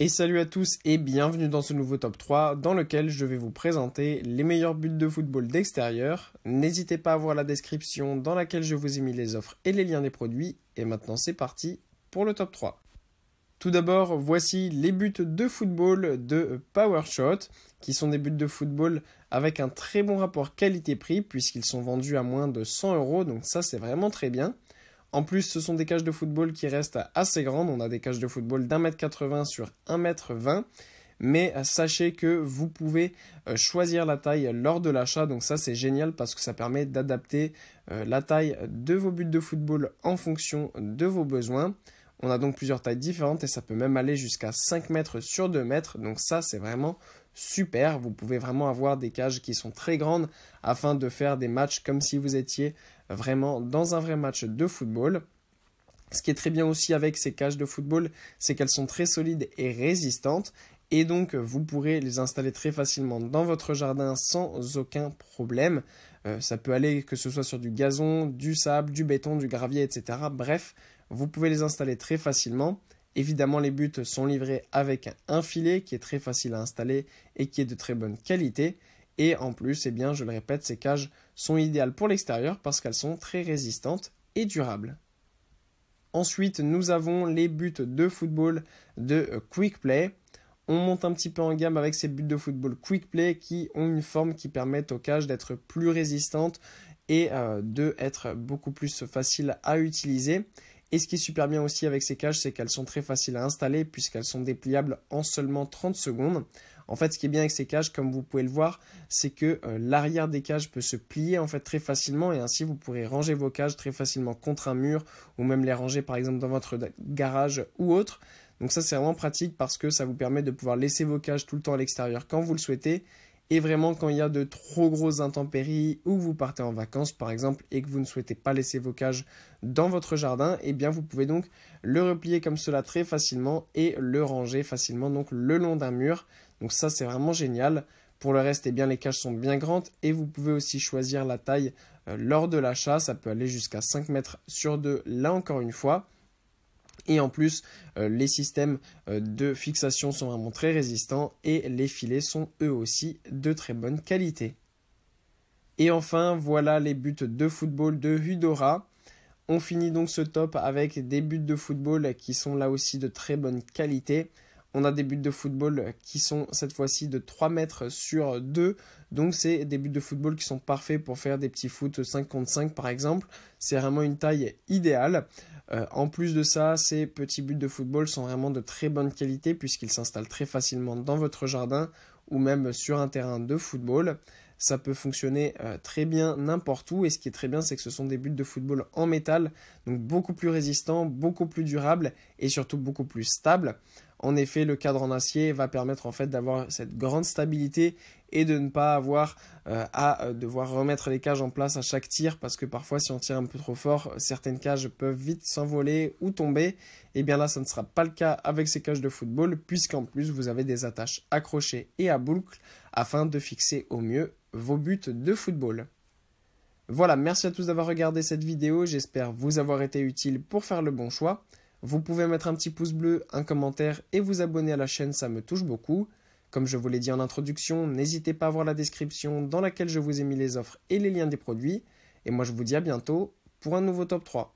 Et salut à tous et bienvenue dans ce nouveau top 3 dans lequel je vais vous présenter les meilleurs buts de football d'extérieur. N'hésitez pas à voir la description dans laquelle je vous ai mis les offres et les liens des produits. Et maintenant c'est parti pour le top 3. Tout d'abord, voici les buts de football de PowerShot, qui sont des buts de football avec un très bon rapport qualité-prix puisqu'ils sont vendus à moins de 100 euros, donc ça c'est vraiment très bien. En plus, ce sont des cages de football qui restent assez grandes. On a des cages de football d'un mètre 80 sur 1 mètre 20 mais euh, sachez que vous pouvez euh, choisir la taille lors de l'achat. Donc ça c'est génial parce que ça permet d'adapter euh, la taille de vos buts de football en fonction de vos besoins. On a donc plusieurs tailles différentes et ça peut même aller jusqu'à 5 mètres sur 2 mètres. Donc ça c'est vraiment super. Vous pouvez vraiment avoir des cages qui sont très grandes afin de faire des matchs comme si vous étiez vraiment dans un vrai match de football. Ce qui est très bien aussi avec ces cages de football, c'est qu'elles sont très solides et résistantes et donc vous pourrez les installer très facilement dans votre jardin sans aucun problème. Euh, ça peut aller que ce soit sur du gazon, du sable, du béton, du gravier, etc. Bref, vous pouvez les installer très facilement. Évidemment, les buts sont livrés avec un filet qui est très facile à installer et qui est de très bonne qualité. Et en plus, eh bien, je le répète, ces cages sont idéales pour l'extérieur parce qu'elles sont très résistantes et durables. Ensuite, nous avons les buts de football de euh, Quick Play. On monte un petit peu en gamme avec ces buts de football Quick Play qui ont une forme qui permet aux cages d'être plus résistantes et d'être euh, de être beaucoup plus faciles à utiliser. Et ce qui est super bien aussi avec ces cages, c'est qu'elles sont très faciles à installer puisqu'elles sont dépliables en seulement 30 secondes. En fait, ce qui est bien avec ces cages, comme vous pouvez le voir, c'est que euh, l'arrière des cages peut se plier en fait très facilement et ainsi vous pourrez ranger vos cages très facilement contre un mur ou même les ranger par exemple dans votre garage ou autre. Donc ça c'est vraiment pratique parce que ça vous permet de pouvoir laisser vos cages tout le temps à l'extérieur quand vous le souhaitez et vraiment, quand il y a de trop grosses intempéries ou vous partez en vacances par exemple et que vous ne souhaitez pas laisser vos cages dans votre jardin, et eh bien vous pouvez donc le replier comme cela très facilement et le ranger facilement donc le long d'un mur. Donc ça c'est vraiment génial. Pour le reste, et eh bien les cages sont bien grandes et vous pouvez aussi choisir la taille euh, lors de l'achat. Ça peut aller jusqu'à 5 mètres sur 2 là encore une fois. Et en plus, euh, les systèmes euh, de fixation sont vraiment très résistants et les filets sont eux aussi de très bonne qualité. Et enfin, voilà les buts de football de Hudora. On finit donc ce top avec des buts de football qui sont là aussi de très bonne qualité. On a des buts de football qui sont cette fois-ci de 3 mètres sur 2. Donc c'est des buts de football qui sont parfaits pour faire des petits foot 55 par exemple. C'est vraiment une taille idéale. Euh, en plus de ça, ces petits buts de football sont vraiment de très bonne qualité puisqu'ils s'installent très facilement dans votre jardin ou même sur un terrain de football. Ça peut fonctionner euh, très bien n'importe où et ce qui est très bien c'est que ce sont des buts de football en métal, donc beaucoup plus résistants, beaucoup plus durables et surtout beaucoup plus stables. En effet, le cadre en acier va permettre en fait d'avoir cette grande stabilité et de ne pas avoir euh, à euh, devoir remettre les cages en place à chaque tir parce que parfois si on tire un peu trop fort, certaines cages peuvent vite s'envoler ou tomber. Et eh bien là, ça ne sera pas le cas avec ces cages de football puisqu'en plus vous avez des attaches accrochées et à boucle afin de fixer au mieux vos buts de football. Voilà, merci à tous d'avoir regardé cette vidéo, j'espère vous avoir été utile pour faire le bon choix. Vous pouvez mettre un petit pouce bleu, un commentaire et vous abonner à la chaîne, ça me touche beaucoup. Comme je vous l'ai dit en introduction, n'hésitez pas à voir la description dans laquelle je vous ai mis les offres et les liens des produits. Et moi je vous dis à bientôt pour un nouveau top 3.